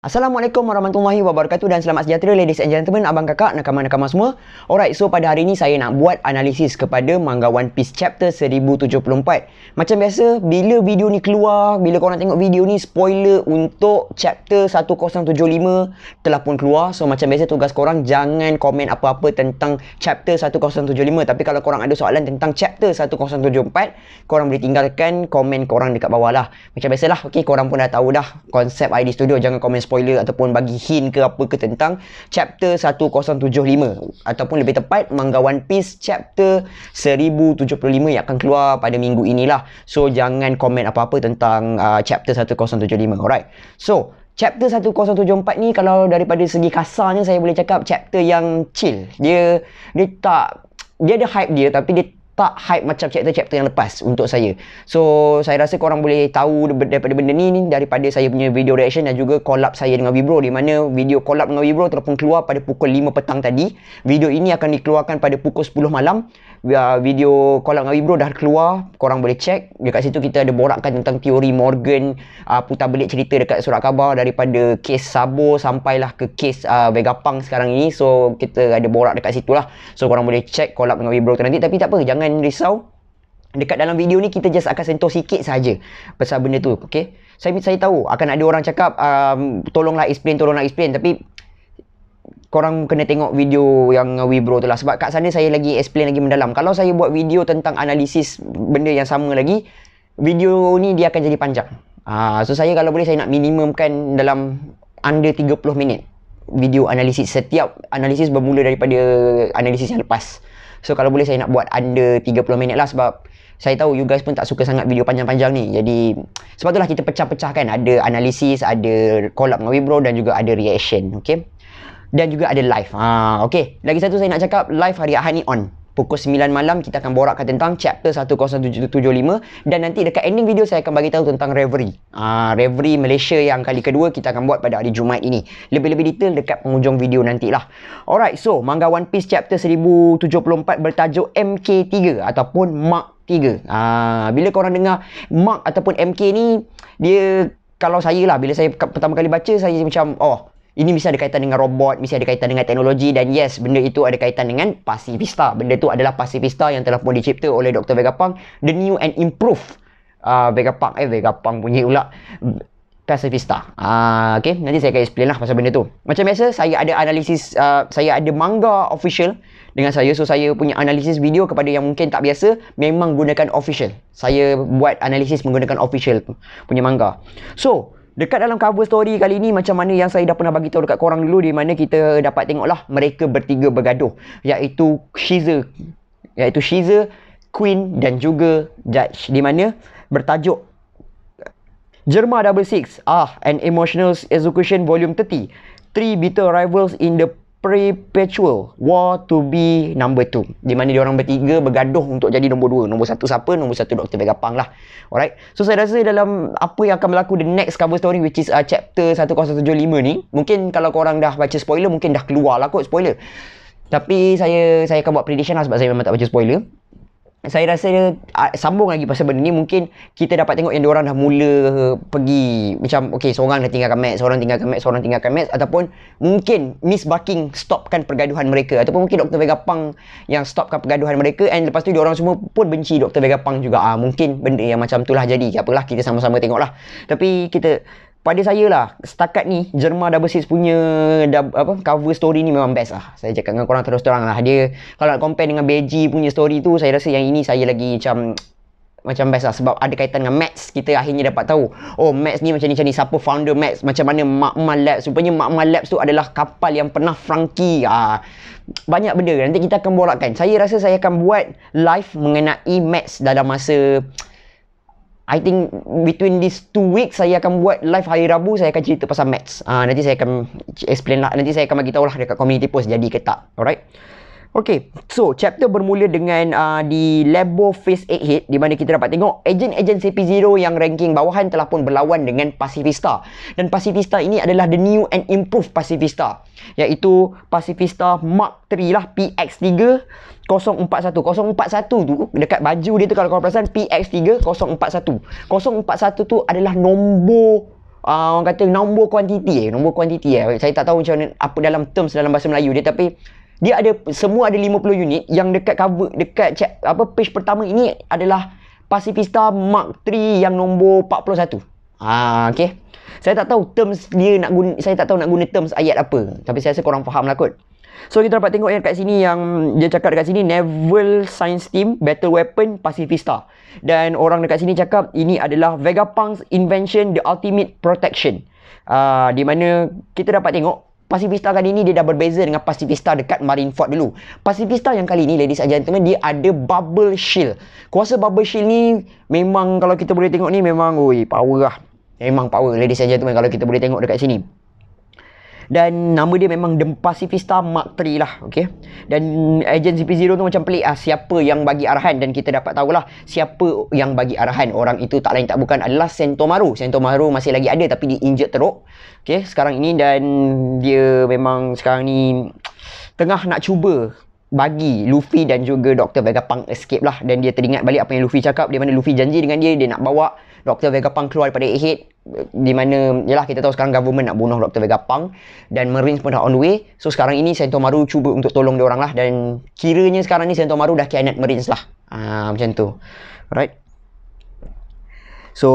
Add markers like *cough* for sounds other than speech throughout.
Assalamualaikum warahmatullahi wabarakatuh dan selamat sejahtera ladies and gentlemen, abang kakak, nakama-nakama semua. Alright, so pada hari ini saya nak buat analisis kepada Manga One Piece Chapter 1074. Macam biasa, bila video ni keluar, bila korang tengok video ni, spoiler untuk Chapter 1075 telah pun keluar. So macam biasa tugas korang jangan komen apa-apa tentang Chapter 1075. Tapi kalau korang ada soalan tentang Chapter 1074, korang boleh tinggalkan komen korang dekat bawah lah. Macam biasalah, okay, korang pun dah tahu dah konsep ID Studio, jangan komen spoiler ataupun bagi hint ke apa ke tentang chapter 1075 ataupun lebih tepat Manga One Piece chapter 1075 yang akan keluar pada minggu inilah. So jangan komen apa-apa tentang uh, chapter 1075. Alright. So Chapter 1074 ni kalau daripada segi kasarnya saya boleh cakap chapter yang chill. Dia dia tak dia ada hype dia tapi dia tak hype macam chapter-chapter yang lepas untuk saya. So, saya rasa korang boleh tahu daripada benda ni, ni daripada saya punya video reaction dan juga collab saya dengan Vibro di mana video collab dengan Vibro telah keluar pada pukul 5 petang tadi. Video ini akan dikeluarkan pada pukul 10 malam. Ya, video collab dengan Vibro dah keluar. Korang boleh check. Dekat situ kita ada borakkan tentang teori Morgan uh, putar balik cerita dekat surat khabar daripada kes Sabo sampailah ke kes uh, Vegapunk sekarang ini. So, kita ada borak dekat situ lah. So, korang boleh check collab dengan Vibro tu nanti. Tapi tak apa, jangan jangan risau dekat dalam video ni kita just akan sentuh sikit saja pasal benda tu okey saya saya tahu akan ada orang cakap um, tolonglah explain tolonglah explain tapi korang kena tengok video yang Webro tu lah sebab kat sana saya lagi explain lagi mendalam kalau saya buat video tentang analisis benda yang sama lagi video ni dia akan jadi panjang uh, so saya kalau boleh saya nak minimumkan dalam under 30 minit video analisis setiap analisis bermula daripada analisis yang lepas So kalau boleh saya nak buat under 30 minit lah sebab saya tahu you guys pun tak suka sangat video panjang-panjang ni. Jadi sebab itulah kita pecah-pecahkan ada analisis, ada collab dengan Webro dan juga ada reaction, okay. Dan juga ada live. Ah, okay. Lagi satu saya nak cakap live hari Ahad ni on pukul 9 malam kita akan borakkan tentang chapter 10775 dan nanti dekat ending video saya akan bagi tahu tentang Reverie. Ah uh, Reverie Malaysia yang kali kedua kita akan buat pada hari Jumaat ini. Lebih-lebih detail dekat penghujung video nanti lah Alright, so Manga One Piece chapter 1074 bertajuk MK3 ataupun Mark 3. uh, ah, bila korang dengar Mark ataupun MK ni dia kalau saya lah bila saya pertama kali baca saya macam oh ini mesti ada kaitan dengan robot, mesti ada kaitan dengan teknologi dan yes, benda itu ada kaitan dengan pasifista. Benda itu adalah pasifista yang telah pun dicipta oleh Dr. Vegapunk. The new and improved uh, Vegapunk. Eh, Vegapunk punya pula. Mm, pasifista. Uh, okay, nanti saya akan explain lah pasal benda itu. Macam biasa, saya ada analisis, uh, saya ada manga official dengan saya. So, saya punya analisis video kepada yang mungkin tak biasa, memang gunakan official. Saya buat analisis menggunakan official punya manga. So, Dekat dalam cover story kali ni macam mana yang saya dah pernah bagi tahu dekat korang dulu di mana kita dapat tengoklah mereka bertiga bergaduh iaitu Shiza iaitu Shiza, Queen dan juga Judge di mana bertajuk Jerma Double Six Ah An Emotional Execution Volume 30 Three Bitter Rivals in the perpetual war to be number two. Di mana diorang bertiga bergaduh untuk jadi nombor dua. Nombor satu siapa? Nombor satu Dr. Vega lah. Alright. So saya rasa dalam apa yang akan berlaku the next cover story which is uh, chapter 1075 ni. Mungkin kalau korang dah baca spoiler mungkin dah keluar lah kot spoiler. Tapi saya saya akan buat prediction lah sebab saya memang tak baca spoiler saya rasa dia, ah, sambung lagi pasal benda ni mungkin kita dapat tengok yang diorang dah mula pergi macam okey seorang dah tinggalkan Max, seorang tinggalkan Max, seorang tinggalkan Max ataupun mungkin Miss Barking stopkan pergaduhan mereka ataupun mungkin Dr. Vega yang stopkan pergaduhan mereka and lepas tu diorang semua pun benci Dr. Vega juga. Ah mungkin benda yang macam itulah jadi. Apalah kita sama-sama tengoklah. Tapi kita pada saya lah setakat ni Jerman Double Six punya apa cover story ni memang best lah saya cakap dengan korang terus terang lah dia kalau nak compare dengan Beji punya story tu saya rasa yang ini saya lagi macam macam best lah sebab ada kaitan dengan Max kita akhirnya dapat tahu oh Max ni macam ni macam ni siapa founder Max macam mana Magma Labs rupanya Magma Labs tu adalah kapal yang pernah Franki. ah. banyak benda nanti kita akan borakkan saya rasa saya akan buat live mengenai Max dalam masa I think between these two weeks saya akan buat live hari Rabu saya akan cerita pasal maths. Ah uh, nanti saya akan explain lah nanti saya akan bagi tahu lah dekat community post jadi ke tak. Alright. Okay, so chapter bermula dengan uh, di Labo Phase 8 Hit di mana kita dapat tengok ejen-ejen CP0 yang ranking bawahan telah pun berlawan dengan Pasifista Dan Pasifista ini adalah the new and improved Pasifista, Iaitu Pasifista Mark 3 lah, PX3 041. 041 tu dekat baju dia tu kalau korang perasan PX3 041. 041 tu adalah nombor Uh, orang kata nombor kuantiti eh. Nombor kuantiti eh. Saya tak tahu macam mana, apa dalam terms dalam bahasa Melayu dia. Tapi dia ada semua ada 50 unit yang dekat cover dekat cek, apa page pertama ini adalah Pacifista Mark 3 yang nombor 41. Ha okey. Saya tak tahu terms dia nak guna saya tak tahu nak guna terms ayat apa. Tapi saya rasa korang faham lah kot. So kita dapat tengok yang kat sini yang dia cakap dekat sini Naval Science Team Battle Weapon Pacifista. Dan orang dekat sini cakap ini adalah Vegapunk's invention the ultimate protection. Uh, di mana kita dapat tengok Pasifista kali ini dia dah berbeza dengan Pasifista dekat Marineford dulu. Pasifista yang kali ini, ladies and gentlemen, dia ada bubble shield. Kuasa bubble shield ni memang kalau kita boleh tengok ni memang oi, power lah. Memang power ladies and gentlemen kalau kita boleh tengok dekat sini. Dan nama dia memang The Pacifista Mark 3 lah okay? Dan Agent CP0 tu macam pelik lah Siapa yang bagi arahan Dan kita dapat tahulah Siapa yang bagi arahan Orang itu tak lain tak bukan Adalah Sentomaru Sentomaru masih lagi ada Tapi diinjek teruk okay? Sekarang ini dan Dia memang sekarang ni Tengah nak cuba bagi Luffy dan juga Dr. Vegapunk escape lah dan dia teringat balik apa yang Luffy cakap di mana Luffy janji dengan dia dia nak bawa Dr. Vegapunk keluar daripada Egghead di mana yalah kita tahu sekarang government nak bunuh Dr. Vegapunk dan Marines pun dah on the way so sekarang ini Sentomaru cuba untuk tolong dia orang lah dan kiranya sekarang ni Sentomaru dah kianat Marines lah ah, macam tu alright so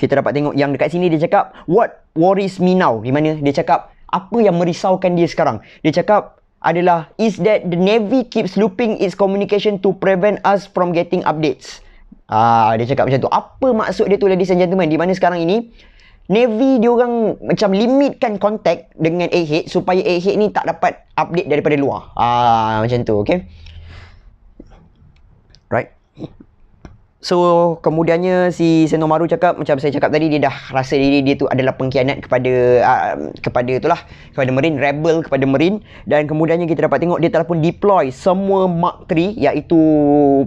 kita dapat tengok yang dekat sini dia cakap what worries me now di mana dia cakap apa yang merisaukan dia sekarang dia cakap adalah is that the navy keeps looping its communication to prevent us from getting updates. Ah dia cakap macam tu. Apa maksud dia tu ladies and gentlemen? Di mana sekarang ini navy dia orang macam limitkan contact dengan AH supaya AH ni tak dapat update daripada luar. Ah macam tu okey. So kemudiannya si Senomaru cakap macam saya cakap tadi dia dah rasa diri dia tu adalah pengkhianat kepada uh, kepada itulah kepada Marine rebel kepada Marine dan kemudiannya kita dapat tengok dia telah pun deploy semua Mark 3 iaitu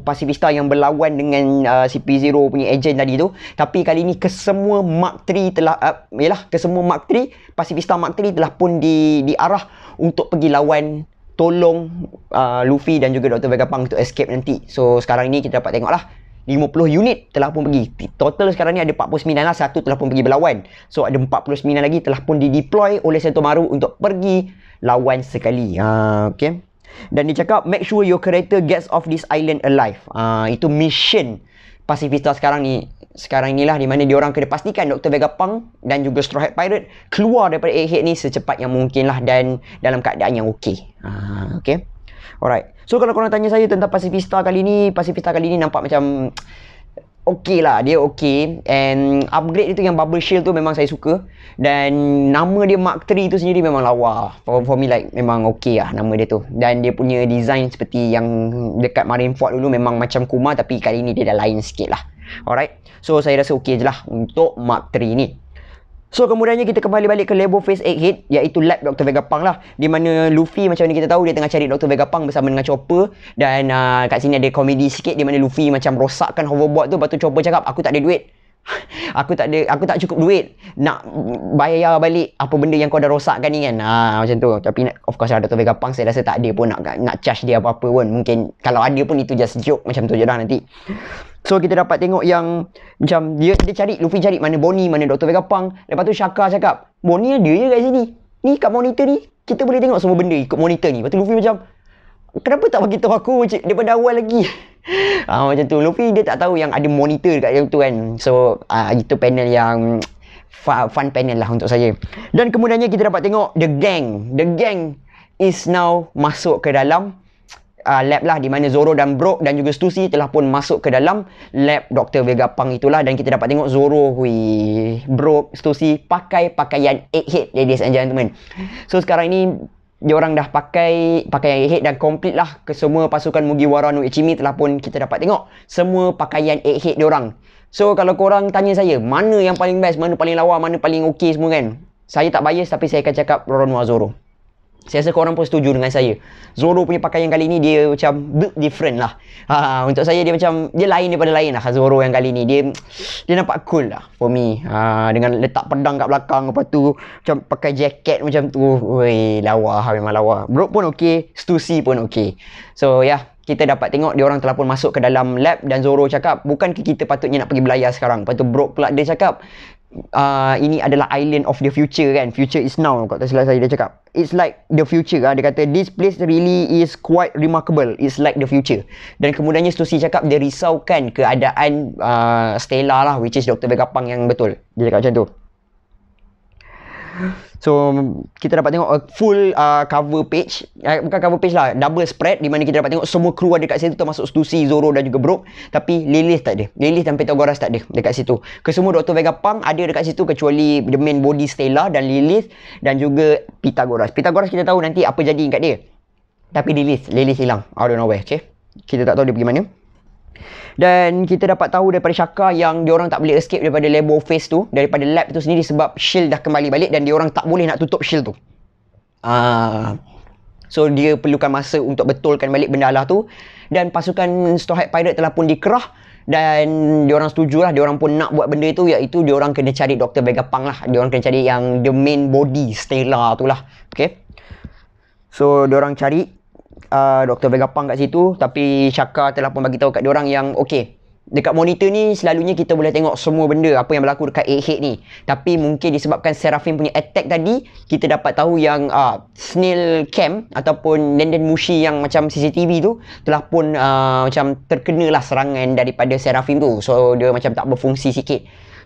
Pacifista yang berlawan dengan uh, ah, CP0 punya agent tadi tu tapi kali ini kesemua Mark 3 telah ialah ah, uh, kesemua Mark 3 Pacifista Mark 3 telah pun di diarah untuk pergi lawan tolong uh, Luffy dan juga Dr. Vegapunk untuk escape nanti. So sekarang ni kita dapat tengoklah 50 unit telah pun pergi. Total sekarang ni ada 49 lah. Satu telah pun pergi berlawan. So ada 49 lagi telah pun dideploy oleh Sento Maru untuk pergi lawan sekali. Ha, okay. Dan dia cakap, make sure your creator gets off this island alive. Ha, itu mission pasifista sekarang ni. Sekarang inilah di mana diorang kena pastikan Dr. Vegapunk dan juga Straw Hat Pirate keluar daripada Egghead ni secepat yang mungkin lah dan dalam keadaan yang okey. Ha, okay. Alright. So kalau korang tanya saya tentang pasifista kali ni, pasifista kali ni nampak macam okey lah. Dia okey. And upgrade dia tu yang bubble shield tu memang saya suka. Dan nama dia Mark III tu sendiri memang lawa. For, for me like memang okey lah nama dia tu. Dan dia punya design seperti yang dekat Marineford dulu memang macam kuma tapi kali ni dia dah lain sikit lah. Alright. So saya rasa okey je lah untuk Mark III ni. So kemudiannya kita kembali balik ke label Phase 8 Head, iaitu lab Dr. Vegapunk lah. Di mana Luffy macam mana kita tahu dia tengah cari Dr. Vegapunk bersama dengan Chopper dan uh, kat sini ada komedi sikit di mana Luffy macam rosakkan hoverboard tu lepas tu Chopper cakap aku tak ada duit. *laughs* aku tak ada aku tak cukup duit nak bayar balik apa benda yang kau dah rosakkan ni kan. Ha macam tu. Tapi of course lah, Dr. Vegapunk saya rasa tak ada pun nak nak charge dia apa-apa pun. Mungkin kalau ada pun itu just joke macam tu je dah nanti. So kita dapat tengok yang macam dia dia cari Luffy cari mana Bonnie, mana Dr. Vegapunk. Lepas tu Shaka cakap, Bonnie ada je kat sini. Ni kat monitor ni, kita boleh tengok semua benda ikut monitor ni. Lepas tu Luffy macam, kenapa tak bagi tahu aku cik, daripada awal lagi? *laughs* ah, macam tu. Luffy dia tak tahu yang ada monitor dekat dalam kan. So ah, itu panel yang fun panel lah untuk saya. Dan kemudiannya kita dapat tengok The Gang. The Gang is now masuk ke dalam uh, lab lah di mana Zoro dan Brook dan juga Stussy telah pun masuk ke dalam lab Dr. Vega itulah dan kita dapat tengok Zoro, hui, Brook, Stussy pakai pakaian 8 ladies and gentlemen. So sekarang ini dia orang dah pakai pakaian head dan complete lah ke semua pasukan Mugiwara no Ichimi telah pun kita dapat tengok semua pakaian 8 dia orang. So kalau korang tanya saya mana yang paling best, mana paling lawa, mana paling okey semua kan. Saya tak bias tapi saya akan cakap Ronwa Zoro. Saya rasa korang pun setuju dengan saya. Zoro punya pakaian kali ni dia macam bit different lah. Ha, untuk saya dia macam dia lain daripada lain lah Zoro yang kali ni. Dia dia nampak cool lah for me. Ha, dengan letak pedang kat belakang lepas tu macam pakai jaket macam tu. Wei, lawa memang lawa. Bro pun okey, Stussy pun okey. So ya, yeah, kita dapat tengok dia orang telah pun masuk ke dalam lab dan Zoro cakap bukan kita patutnya nak pergi belayar sekarang. Lepas tu Brook pula dia cakap uh, ini adalah island of the future kan future is now kalau tak silap saya dia cakap it's like the future lah. dia kata this place really is quite remarkable it's like the future dan kemudiannya Stussy cakap dia risaukan keadaan uh, Stella lah which is Dr. Vega yang betul dia cakap macam tu So kita dapat tengok a full uh, cover page eh, Bukan cover page lah Double spread Di mana kita dapat tengok semua kru ada kat situ Termasuk Stussy, Zoro dan juga Brook Tapi Lilith tak ada Lilith dan Pythagoras tak ada dekat situ Kesemua Dr. Vegapunk ada dekat situ Kecuali the main body Stella dan Lilith Dan juga Pythagoras Pythagoras kita tahu nanti apa jadi kat dia Tapi Lilith, Lilith hilang I don't know where, okay? Kita tak tahu dia pergi mana dan kita dapat tahu daripada Shaka yang diorang tak boleh escape daripada labor phase tu daripada lab tu sendiri sebab shield dah kembali balik dan diorang tak boleh nak tutup shield tu. Ah. So dia perlukan masa untuk betulkan balik benda lah tu dan pasukan Stohat Pirate telah pun dikerah dan diorang setujulah diorang pun nak buat benda tu iaitu diorang kena cari Dr. Vegapunk lah diorang kena cari yang the main body Stella tu lah okay so diorang cari uh, Dr. Vega Pang kat situ tapi Syaka telah pun bagi tahu kat orang yang okey dekat monitor ni selalunya kita boleh tengok semua benda apa yang berlaku dekat Egghead ni tapi mungkin disebabkan Seraphim punya attack tadi kita dapat tahu yang uh, Snail Cam ataupun Nenden Mushi yang macam CCTV tu telah pun uh, macam terkenalah serangan daripada Seraphim tu so dia macam tak berfungsi sikit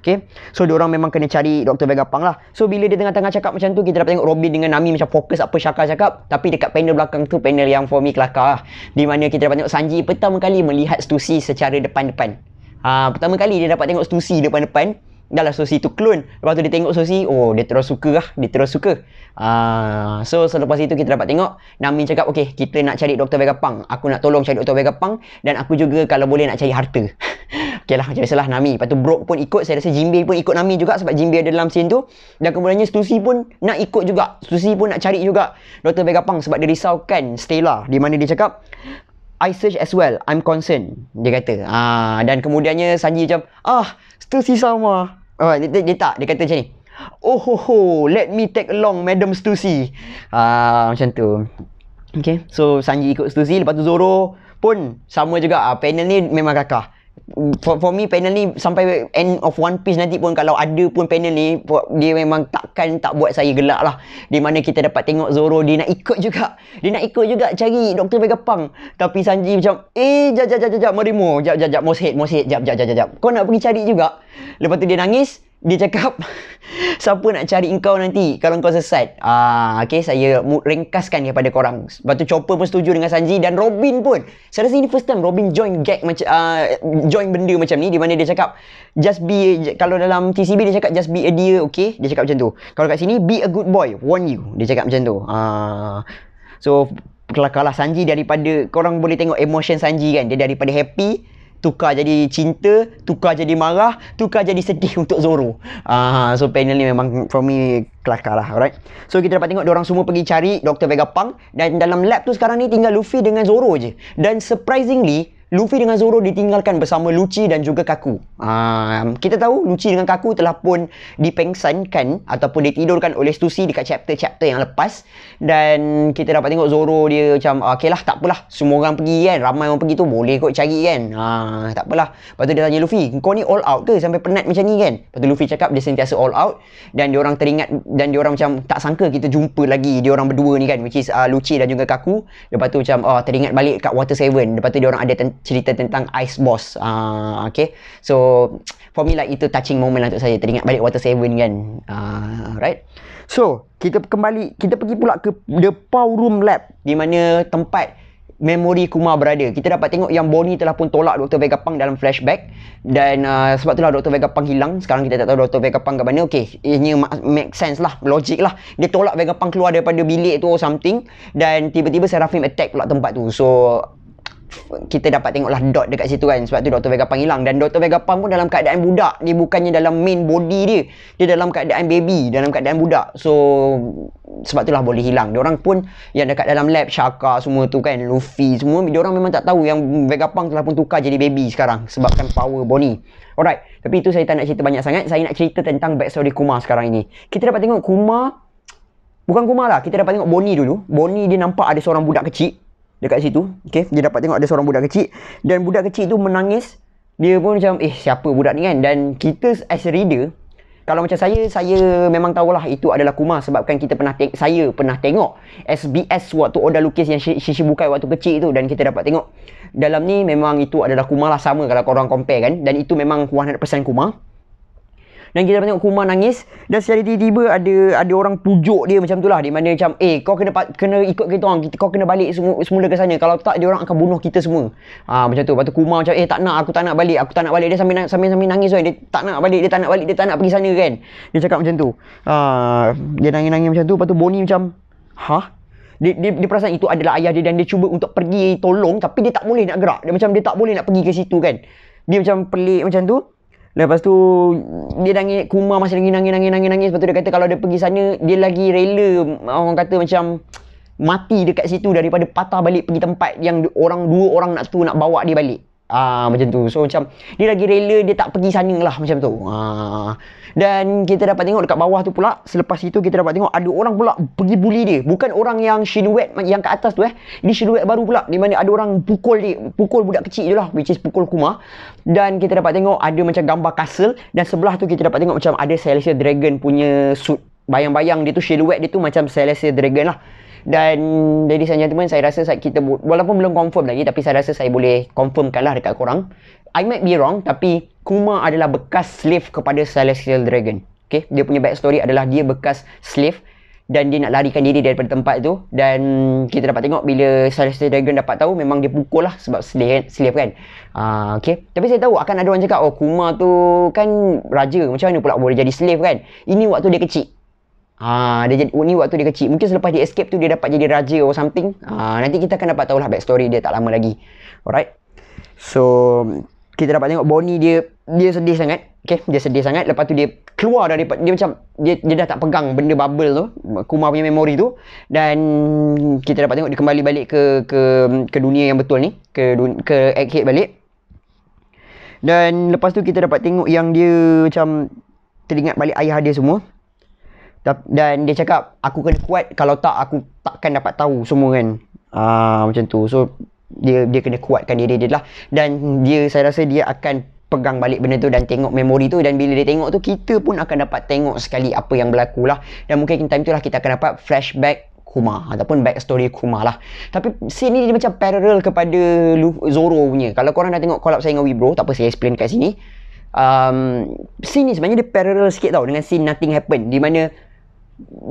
Okay. So, diorang memang kena cari Dr. Vega lah. So, bila dia tengah-tengah cakap macam tu, kita dapat tengok Robin dengan Nami macam fokus apa Shaka cakap. Tapi dekat panel belakang tu, panel yang for me kelakar lah. Di mana kita dapat tengok Sanji pertama kali melihat Stussy secara depan-depan. Ha, pertama kali dia dapat tengok Stussy depan-depan. Dahlah Stussy tu clone Lepas tu dia tengok Susi Oh dia terus suka lah Dia terus suka uh, So selepas itu kita dapat tengok Nami cakap Okay kita nak cari Dr. Vegapunk Aku nak tolong cari Dr. Vegapunk Dan aku juga kalau boleh nak cari harta *laughs* okay lah macam biasalah Nami lepas tu Brook pun ikut saya rasa Jimbe pun ikut Nami juga sebab Jimbe ada dalam scene tu dan kemudiannya Stussy pun nak ikut juga Stussy pun nak cari juga Dr. Vegapunk sebab dia risaukan Stella di mana dia cakap I search as well I'm concerned dia kata ah dan kemudiannya Sanji macam ah Stussy sama oh, dia, dia, dia tak dia kata macam ni Oh ho ho, let me take along Madam Stussy. Ah macam tu. Okay, so Sanji ikut Stussy, lepas tu Zoro pun sama juga. Uh, panel ni memang kakak for, for me panel ni sampai end of One Piece nanti pun kalau ada pun panel ni dia memang takkan tak buat saya gelak lah di mana kita dapat tengok Zoro dia nak ikut juga dia nak ikut juga cari Dr. Vegapunk tapi Sanji macam eh jap jap jap jap jap merimu jap jap jap moshead moshead jap jap jap jap kau nak pergi cari juga lepas tu dia nangis dia cakap *laughs* siapa nak cari engkau nanti kalau engkau sesat ah okay, saya ringkaskan kepada korang batu chopper pun setuju dengan Sanji dan Robin pun saya rasa ini first time Robin join gag macam uh, join benda macam ni di mana dia cakap just be a, kalau dalam TCB dia cakap just be a dear okay? dia cakap macam tu kalau kat sini be a good boy warn you dia cakap macam tu ah so kalah-kalah Sanji daripada korang boleh tengok emotion Sanji kan dia daripada happy tukar jadi cinta, tukar jadi marah, tukar jadi sedih untuk Zoro. Ah, uh, so panel ni memang for me kelakar lah, alright. So kita dapat tengok orang semua pergi cari Dr. Vegapunk dan dalam lab tu sekarang ni tinggal Luffy dengan Zoro je. Dan surprisingly, Luffy dengan Zoro ditinggalkan bersama Lucci dan juga Kaku. Ah, um, kita tahu Lucci dengan Kaku telah pun dipengsankan ataupun ditidurkan oleh Stussy dekat chapter-chapter yang lepas. Dan kita dapat tengok Zoro dia macam, ah, okey lah takpelah. Semua orang pergi kan. Ramai orang pergi tu boleh kot cari kan. Ha, ah, takpelah. Lepas tu dia tanya Luffy, kau ni all out ke sampai penat macam ni kan? Lepas tu Luffy cakap dia sentiasa all out. Dan dia orang teringat dan dia orang macam tak sangka kita jumpa lagi dia orang berdua ni kan. Which is uh, Lucci dan juga Kaku. Lepas tu macam oh, teringat balik kat Water Seven. Lepas tu dia orang ada tent- cerita tentang Ice Boss. Uh, okay. So, for me like itu touching moment lah untuk saya. Teringat balik Water Seven kan. Uh, right. So, kita kembali. Kita pergi pula ke The Power Room Lab. Di mana tempat memori Kuma berada. Kita dapat tengok yang Bonnie telah pun tolak Dr. Vega Pang dalam flashback dan uh, sebab lah Dr. Vega Pang hilang. Sekarang kita tak tahu Dr. Vega Pang ke mana. Okey, ini make sense lah, logik lah. Dia tolak Vega Pang keluar daripada bilik tu or something dan tiba-tiba Seraphim attack pula tempat tu. So kita dapat tengoklah dot dekat situ kan sebab tu Dr. Vega Pang hilang dan Dr. Vega Pang pun dalam keadaan budak dia bukannya dalam main body dia dia dalam keadaan baby dalam keadaan budak so sebab itulah boleh hilang dia orang pun yang dekat dalam lab Shaka semua tu kan Luffy semua dia orang memang tak tahu yang Vega Pang telah pun tukar jadi baby sekarang sebabkan power Bonnie alright tapi itu saya tak nak cerita banyak sangat saya nak cerita tentang back story Kuma sekarang ini kita dapat tengok Kuma Bukan Kuma lah, kita dapat tengok Bonnie dulu. Bonnie dia nampak ada seorang budak kecil dekat situ. Okay. Dia dapat tengok ada seorang budak kecil. Dan budak kecil tu menangis. Dia pun macam, eh siapa budak ni kan? Dan kita as a reader, kalau macam saya, saya memang tahulah itu adalah Kumar sebabkan kita pernah saya pernah tengok SBS waktu Oda lukis yang Shishibukai waktu kecil itu dan kita dapat tengok dalam ni memang itu adalah Kumar lah sama kalau korang compare kan dan itu memang 100% Kumar dan kita dapat tengok Kuma nangis Dan secara tiba-tiba ada ada orang pujuk dia macam tu lah Di mana macam eh kau kena kena ikut kita orang kita, Kau kena balik semua semula ke sana Kalau tak dia orang akan bunuh kita semua ha, Macam tu Lepas tu Kuma macam eh tak nak aku tak nak balik Aku tak nak balik Dia sambil, sambil, sambil nangis kan Dia tak nak balik dia tak nak balik dia tak nak pergi sana kan Dia cakap macam tu ha, Dia nangis-nangis macam tu Lepas tu Bonnie macam Hah? Dia, dia, dia perasan itu adalah ayah dia dan dia cuba untuk pergi tolong tapi dia tak boleh nak gerak. Dia macam dia tak boleh nak pergi ke situ kan. Dia macam pelik macam tu. Lepas tu dia nangis Kuma masih lagi nangis nangis nangis nangis. Lepas tu dia kata kalau dia pergi sana dia lagi rela orang kata macam mati dekat situ daripada patah balik pergi tempat yang orang dua orang nak tu nak bawa dia balik. Ah macam tu. So macam dia lagi rela dia tak pergi sana lah macam tu. Ah dan kita dapat tengok dekat bawah tu pula selepas itu kita dapat tengok ada orang pula pergi bully dia. Bukan orang yang shinwet yang kat atas tu eh. Ini shinwet baru pula di mana ada orang pukul dia, pukul budak kecil je lah which is pukul kuma. Dan kita dapat tengok ada macam gambar castle dan sebelah tu kita dapat tengok macam ada Celestial Dragon punya suit. Bayang-bayang dia tu silhouette dia tu macam Celestial Dragon lah. Dan ladies and gentlemen, saya rasa saya, kita walaupun belum confirm lagi tapi saya rasa saya boleh confirmkan confirmkanlah dekat korang. I might be wrong tapi Kuma adalah bekas slave kepada Celestial Dragon. Okay, dia punya backstory adalah dia bekas slave dan dia nak larikan diri daripada tempat tu dan kita dapat tengok bila Celestial Dragon dapat tahu memang dia pukul lah sebab slave, slave kan uh, okay. tapi saya tahu akan ada orang cakap oh Kuma tu kan raja macam mana pula boleh jadi slave kan ini waktu dia kecil Ah, dia jadi ni waktu dia kecil. Mungkin selepas dia escape tu dia dapat jadi raja or something. Ah, nanti kita akan dapat tahu lah backstory dia tak lama lagi. Alright. So kita dapat tengok Bonnie dia dia sedih sangat. Okay, dia sedih sangat. Lepas tu dia keluar dari dia macam dia, dia dah tak pegang benda bubble tu, Kuma punya memory tu dan kita dapat tengok dia kembali balik ke ke ke dunia yang betul ni, ke ke Egghead balik. Dan lepas tu kita dapat tengok yang dia macam teringat balik ayah dia semua dan dia cakap aku kena kuat kalau tak aku takkan dapat tahu semua kan uh, macam tu so dia dia kena kuatkan diri dia lah dan dia saya rasa dia akan pegang balik benda tu dan tengok memori tu dan bila dia tengok tu kita pun akan dapat tengok sekali apa yang berlaku lah dan mungkin time tu lah kita akan dapat flashback Kuma ataupun backstory Kuma lah tapi scene ni dia macam parallel kepada Zoro punya kalau korang dah tengok collab saya dengan Webro tak saya explain kat sini um, scene ni sebenarnya dia parallel sikit tau dengan scene Nothing Happen di mana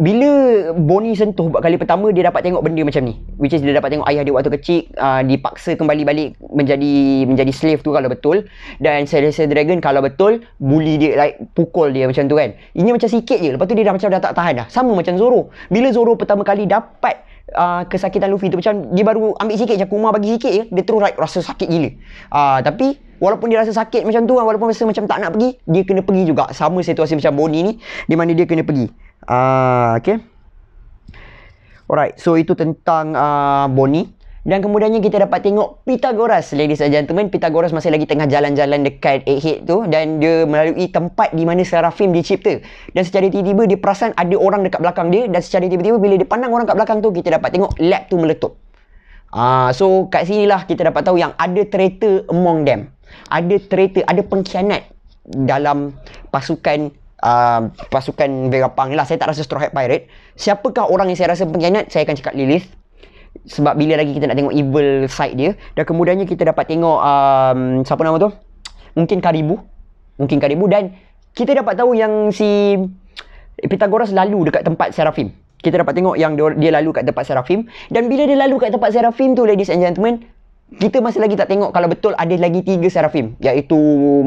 bila Bonnie sentuh buat kali pertama dia dapat tengok benda macam ni which is dia dapat tengok ayah dia waktu kecil uh, dipaksa kembali balik menjadi menjadi slave tu kalau betul dan Celestial Dragon kalau betul bully dia like pukul dia macam tu kan ini macam sikit je lepas tu dia dah macam dah tak tahan dah sama macam Zoro bila Zoro pertama kali dapat Uh, kesakitan Luffy tu macam dia baru ambil sikit macam Kuma bagi sikit je dia terus like, rasa sakit gila uh, tapi walaupun dia rasa sakit macam tu kan, walaupun rasa macam tak nak pergi dia kena pergi juga sama situasi macam Bonnie ni di mana dia kena pergi Ah, okay. Alright, so itu tentang uh, Bonnie. Dan kemudiannya kita dapat tengok Pythagoras, ladies and gentlemen. Pythagoras masih lagi tengah jalan-jalan dekat Egghead tu. Dan dia melalui tempat di mana serafim dicipta. Dan secara tiba-tiba dia perasan ada orang dekat belakang dia. Dan secara tiba-tiba bila dia pandang orang dekat belakang tu, kita dapat tengok lab tu meletup. Uh, so, kat sini lah kita dapat tahu yang ada traitor among them. Ada traitor, ada pengkhianat dalam pasukan Ah, pasukan Vegapunk ni lah. Saya tak rasa Straw Hat Pirate. Siapakah orang yang saya rasa pengkhianat? Saya akan cakap Lilith. Sebab bila lagi kita nak tengok evil side dia. Dan kemudiannya kita dapat tengok... Um, siapa nama tu? Mungkin Karibu. Mungkin Karibu. Dan kita dapat tahu yang si... Pythagoras lalu dekat tempat Seraphim. Kita dapat tengok yang dia, dia lalu kat tempat Seraphim. Dan bila dia lalu kat tempat Seraphim tu, ladies and gentlemen, kita masih lagi tak tengok kalau betul ada lagi tiga Seraphim. Iaitu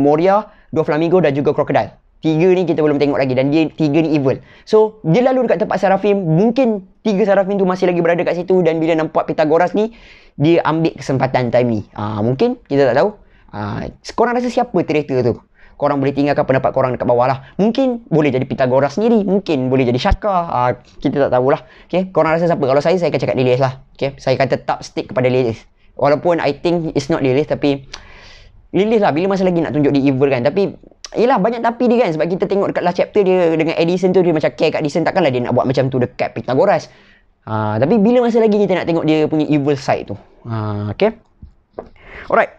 Moria, Dua Flamingo dan juga Crocodile. Tiga ni kita belum tengok lagi dan dia tiga ni evil. So, dia lalu dekat tempat Sarafim. mungkin tiga Sarafim tu masih lagi berada kat situ dan bila nampak Pythagoras ni, dia ambil kesempatan time ni. Ah, mungkin kita tak tahu. Ah, korang rasa siapa traitor tu? Korang boleh tinggalkan pendapat korang dekat bawah lah. Mungkin boleh jadi Pythagoras sendiri. Mungkin boleh jadi Shaka. Uh, kita tak tahulah. Okay. Korang rasa siapa? Kalau saya, saya akan cakap Lilith lah. Okay. Saya akan tetap stick kepada Lilith. Walaupun I think it's not Lilith tapi... Lilith lah. Bila masa lagi nak tunjuk di evil kan. Tapi Yelah banyak tapi dia kan Sebab kita tengok dekat last chapter dia Dengan Edison tu Dia macam care kat Edison Takkanlah dia nak buat macam tu Dekat Pythagoras ha, Tapi bila masa lagi Kita nak tengok dia punya evil side tu ha, Okay Alright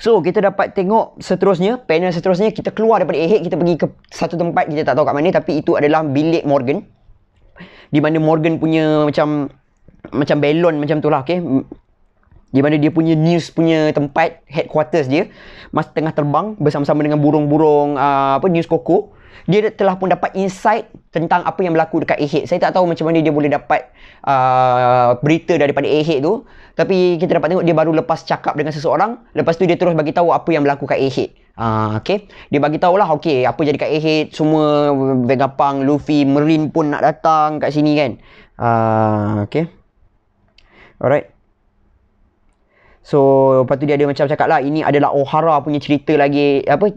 So kita dapat tengok seterusnya Panel seterusnya Kita keluar daripada Ahead Kita pergi ke satu tempat Kita tak tahu kat mana Tapi itu adalah bilik Morgan Di mana Morgan punya macam Macam belon macam tu lah Okay di mana dia punya news punya tempat headquarters dia masa tengah terbang bersama-sama dengan burung-burung uh, apa news koko dia telah pun dapat insight tentang apa yang berlaku dekat Ahead. Saya tak tahu macam mana dia boleh dapat uh, berita daripada Ahead tu. Tapi kita dapat tengok dia baru lepas cakap dengan seseorang. Lepas tu dia terus bagi tahu apa yang berlaku kat Ahead. Uh, okay. Dia bagi tahu lah okay, apa jadi kat Ahead. Semua Vegapunk, Luffy, Marine pun nak datang kat sini kan. Uh, ah, okay. Alright. So lepas tu dia ada macam cakap lah ini adalah Ohara punya cerita lagi apa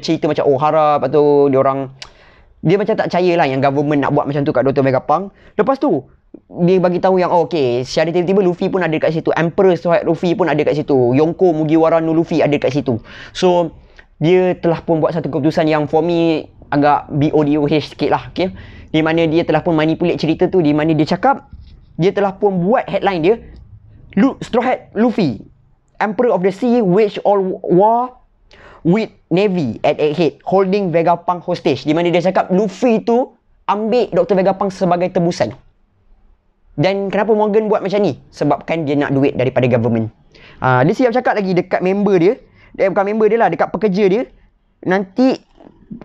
cerita macam Ohara lepas tu dia orang dia macam tak percaya lah yang government nak buat macam tu kat Dr. Megapang. Lepas tu dia bagi tahu yang oh, okey secara tiba-tiba Luffy pun ada dekat situ Emperor Sword Luffy pun ada dekat situ Yonko Mugiwara no Luffy ada dekat situ. So dia telah pun buat satu keputusan yang for me agak BODOH sikit lah okay? di mana dia telah pun manipulate cerita tu di mana dia cakap dia telah pun buat headline dia Straw Hat Luffy, Emperor of the Sea, wage all war with Navy at Egghead, holding Vegapunk hostage. Di mana dia cakap Luffy tu ambil Dr. Vegapunk sebagai tebusan. Dan kenapa Morgan buat macam ni? Sebabkan dia nak duit daripada government. Uh, dia siap cakap lagi dekat member dia, dia eh, bukan member dia lah, dekat pekerja dia, nanti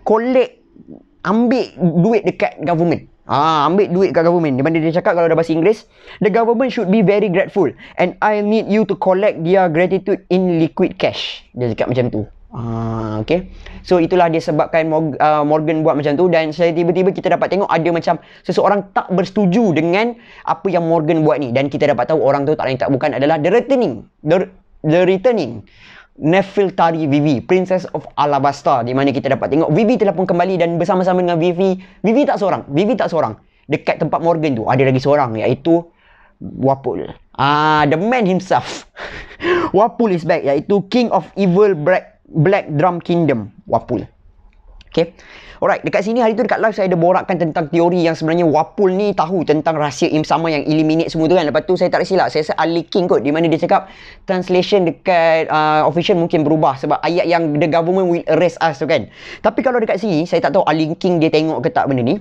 collect, ambil duit dekat government. Ah, ambil duit kat government. Di mana dia cakap kalau dah bahasa Inggeris, the government should be very grateful and I need you to collect their gratitude in liquid cash. Dia cakap macam tu. Ah, okay. So itulah dia sebabkan Morgan, uh, Morgan buat macam tu dan saya tiba-tiba kita dapat tengok ada macam seseorang tak bersetuju dengan apa yang Morgan buat ni dan kita dapat tahu orang tu tak lain tak bukan adalah the returning. The, the returning tari Vivi, Princess of Alabasta di mana kita dapat tengok Vivi telah pun kembali dan bersama-sama dengan Vivi. Vivi tak seorang. Vivi tak seorang. Dekat tempat Morgan tu ada lagi seorang iaitu Wapul. Ah, the man himself. *laughs* Wapul is back iaitu King of Evil Black Black Drum Kingdom. Wapul. Okay. Alright, dekat sini hari tu dekat live saya ada borakkan tentang teori yang sebenarnya Wapul ni tahu tentang rahsia im sama yang eliminate semua tu kan. Lepas tu saya tak silap, saya rasa Ali King kot di mana dia cakap translation dekat uh, official mungkin berubah sebab ayat yang the government will arrest us tu kan. Tapi kalau dekat sini, saya tak tahu Ali King dia tengok ke tak benda ni.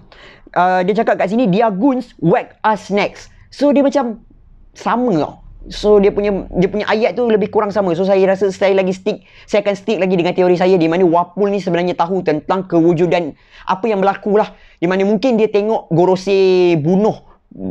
Uh, dia cakap kat sini, dia guns whack us next. So dia macam sama tau. Lah. So dia punya dia punya ayat tu lebih kurang sama. So saya rasa saya lagi stick saya akan stick lagi dengan teori saya di mana Wapul ni sebenarnya tahu tentang kewujudan apa yang berlaku lah. Di mana mungkin dia tengok Gorose bunuh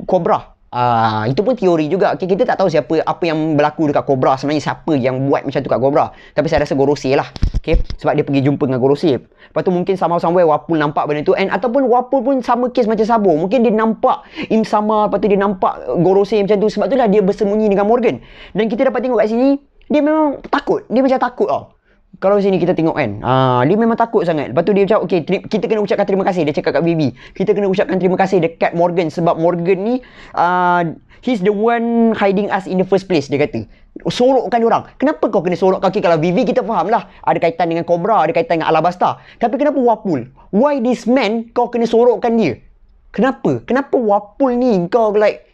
kobra. Uh, itu pun teori juga. Okay, kita tak tahu siapa apa yang berlaku dekat Cobra sebenarnya siapa yang buat macam tu kat Cobra. Tapi saya rasa Gorosei lah. Okay? Sebab dia pergi jumpa dengan Gorosei. Lepas tu mungkin sama somewhere Wapul nampak benda tu. And ataupun Wapul pun sama kes macam Sabo. Mungkin dia nampak Im sama. Lepas tu dia nampak Gorosei macam tu. Sebab tu lah dia bersembunyi dengan Morgan. Dan kita dapat tengok kat sini. Dia memang takut. Dia macam takut tau kalau sini kita tengok kan uh, dia memang takut sangat lepas tu dia cakap okay, tri- kita kena ucapkan terima kasih dia cakap kat Bibi kita kena ucapkan terima kasih dekat Morgan sebab Morgan ni uh, he's the one hiding us in the first place dia kata sorokkan orang. Kenapa kau kena sorok kaki kalau Vivi kita faham lah. Ada kaitan dengan Cobra, ada kaitan dengan Alabasta. Tapi kenapa Wapul? Why this man kau kena sorokkan dia? Kenapa? Kenapa Wapul ni kau like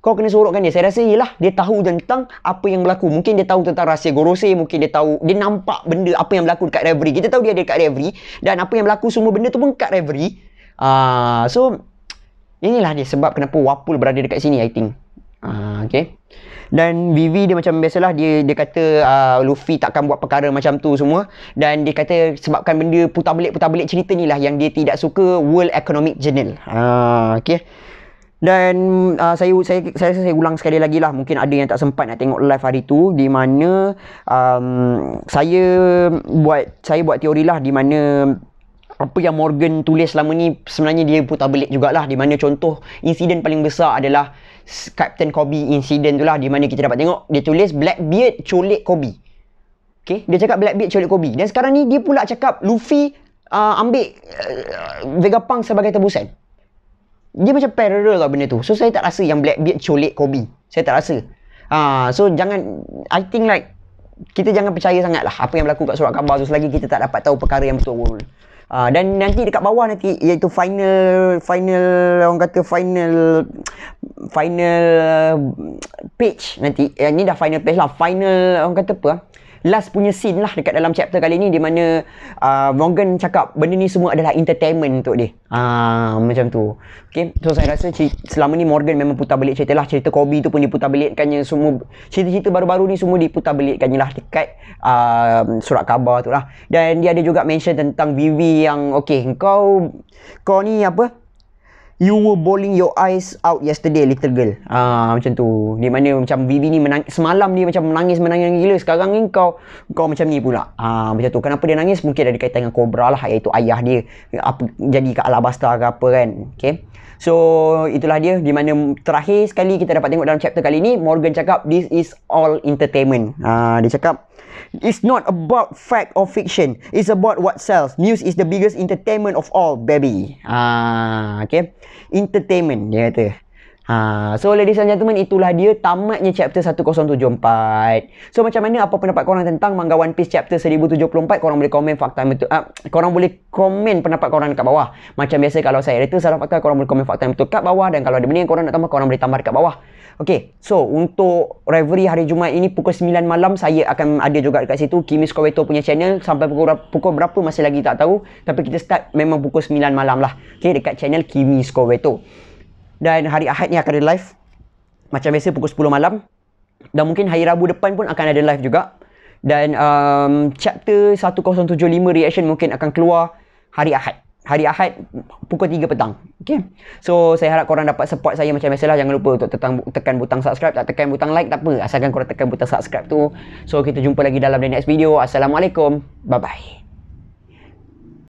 kau kena sorokkan dia. Saya rasa ialah dia tahu tentang apa yang berlaku. Mungkin dia tahu tentang rahsia Gorose. Mungkin dia tahu, dia nampak benda apa yang berlaku dekat Reverie. Kita tahu dia ada dekat Reverie. Dan apa yang berlaku semua benda tu pun dekat Reverie. Uh, ah, so, inilah dia sebab kenapa Wapul berada dekat sini I think. Uh, okay. Dan Vivi dia macam biasalah dia dia kata uh, Luffy takkan buat perkara macam tu semua dan dia kata sebabkan benda putar belik putar belik cerita ni lah yang dia tidak suka World Economic Journal. Ah uh, okay dan uh, saya, saya, saya saya saya ulang sekali lagi lah mungkin ada yang tak sempat nak tengok live hari tu di mana um, saya buat saya buat teori lah di mana apa yang Morgan tulis selama ni sebenarnya dia putar belik jugalah di mana contoh insiden paling besar adalah Captain Kobe insiden tu lah di mana kita dapat tengok dia tulis Blackbeard culik Kobe Okay? Dia cakap Blackbeard culik Kobe. Dan sekarang ni dia pula cakap Luffy uh, ambil uh, Vegapunk sebagai tebusan dia macam parallel lah benda tu so saya tak rasa yang Blackbeard colik Kobe saya tak rasa Ah, so jangan I think like kita jangan percaya sangat lah apa yang berlaku kat surat khabar tu selagi kita tak dapat tahu perkara yang betul Uh, dan nanti dekat bawah nanti iaitu final final orang kata final final page nanti yang eh, ni dah final page lah final orang kata apa ah? last punya scene lah dekat dalam chapter kali ni di mana uh, Morgan cakap benda ni semua adalah entertainment untuk dia. Ah uh, macam tu. Okay, so saya rasa cerita, selama ni Morgan memang putar balik cerita lah. Cerita Kobe tu pun diputar belikkannya semua. Cerita-cerita baru-baru ni semua diputar belikkannya lah dekat uh, surat khabar tu lah. Dan dia ada juga mention tentang Vivi yang okay, kau, kau ni apa? you were bowling your eyes out yesterday little girl ah macam tu di mana macam Vivi ni menang semalam dia macam menangis menangis gila sekarang ni kau kau macam ni pula ah macam tu kenapa dia nangis mungkin ada kaitan dengan kobra lah iaitu ayah dia apa, jadi kat alabasta ke apa kan okey So itulah dia di mana terakhir sekali kita dapat tengok dalam chapter kali ni Morgan cakap this is all entertainment. uh, dia cakap It's not about fact or fiction. It's about what sells. News is the biggest entertainment of all, baby. Ah, okay. Entertainment, dia kata. Ha, so ladies and gentlemen itulah dia tamatnya chapter 1074. So macam mana apa pendapat korang tentang Manga One Piece chapter 1074? Korang boleh komen fakta betul. Uh, korang boleh komen pendapat korang dekat bawah. Macam biasa kalau saya itu salah fakta korang boleh komen fakta betul kat bawah dan kalau ada benda yang korang nak tambah korang boleh tambah kat bawah. Okay, so untuk Reverie hari Jumaat ini pukul 9 malam saya akan ada juga dekat situ Kimi Skoweto punya channel sampai pukul, pukul berapa masih lagi tak tahu tapi kita start memang pukul 9 malam lah. Okay, dekat channel Kimi Skoweto. Dan hari Ahad ni akan ada live. Macam biasa pukul 10 malam. Dan mungkin hari Rabu depan pun akan ada live juga. Dan um, chapter 1075 reaction mungkin akan keluar hari Ahad. Hari Ahad pukul 3 petang. Okay. So saya harap korang dapat support saya macam biasalah. Jangan lupa untuk tekan, tekan butang subscribe. Tak tekan butang like tak apa. Asalkan korang tekan butang subscribe tu. So kita jumpa lagi dalam the next video. Assalamualaikum. Bye-bye.